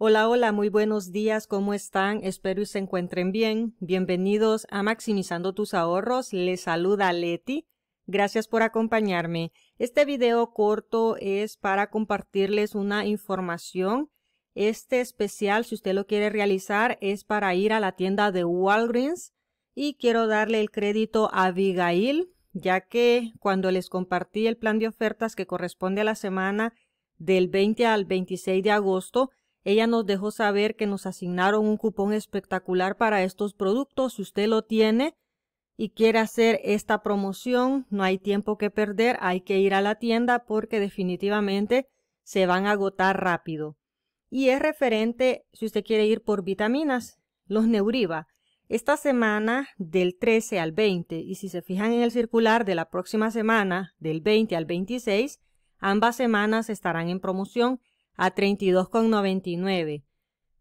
Hola, hola, muy buenos días, ¿cómo están? Espero y se encuentren bien. Bienvenidos a Maximizando tus ahorros, les saluda Leti. Gracias por acompañarme. Este video corto es para compartirles una información. Este especial, si usted lo quiere realizar, es para ir a la tienda de Walgreens y quiero darle el crédito a Abigail, ya que cuando les compartí el plan de ofertas que corresponde a la semana del 20 al 26 de agosto, ella nos dejó saber que nos asignaron un cupón espectacular para estos productos. Si usted lo tiene y quiere hacer esta promoción, no hay tiempo que perder, hay que ir a la tienda porque definitivamente se van a agotar rápido. Y es referente, si usted quiere ir por vitaminas, los Neuriva. Esta semana del 13 al 20, y si se fijan en el circular de la próxima semana, del 20 al 26, ambas semanas estarán en promoción a 32,99.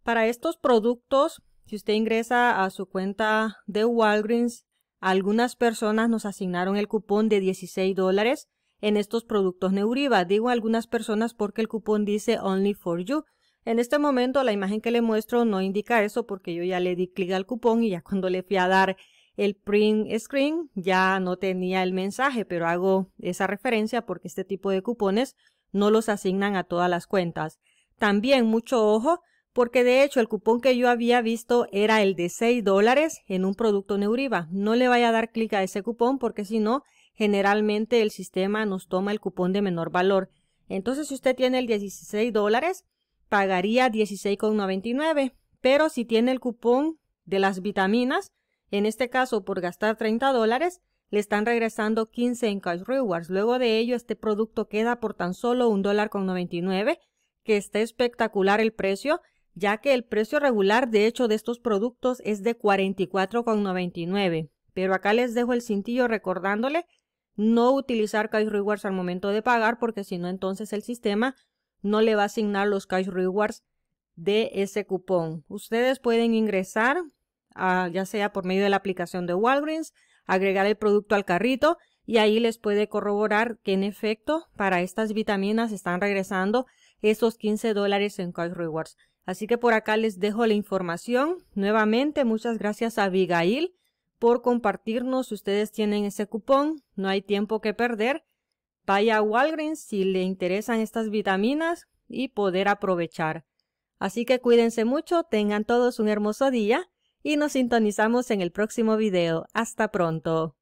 Para estos productos, si usted ingresa a su cuenta de Walgreens, algunas personas nos asignaron el cupón de 16 dólares en estos productos Neuriva. Digo algunas personas porque el cupón dice Only for You. En este momento la imagen que le muestro no indica eso porque yo ya le di clic al cupón y ya cuando le fui a dar el print screen ya no tenía el mensaje, pero hago esa referencia porque este tipo de cupones no los asignan a todas las cuentas. También mucho ojo, porque de hecho el cupón que yo había visto era el de 6 dólares en un producto Neuriva. No le vaya a dar clic a ese cupón porque si no, generalmente el sistema nos toma el cupón de menor valor. Entonces, si usted tiene el 16 dólares, pagaría 16,99. Pero si tiene el cupón de las vitaminas, en este caso por gastar 30 dólares, le están regresando 15 en cash rewards. Luego de ello, este producto queda por tan solo un dólar con que está espectacular el precio, ya que el precio regular de hecho de estos productos es de 44,99. Pero acá les dejo el cintillo recordándole no utilizar cash rewards al momento de pagar, porque si no, entonces el sistema no le va a asignar los cash rewards de ese cupón. Ustedes pueden ingresar, ya sea por medio de la aplicación de Walgreens, agregar el producto al carrito y ahí les puede corroborar que en efecto para estas vitaminas están regresando esos 15 dólares en Card Rewards. Así que por acá les dejo la información. Nuevamente, muchas gracias a Abigail por compartirnos. ustedes tienen ese cupón, no hay tiempo que perder. Vaya a Walgreens si le interesan estas vitaminas y poder aprovechar. Así que cuídense mucho, tengan todos un hermoso día y nos sintonizamos en el próximo video. Hasta pronto.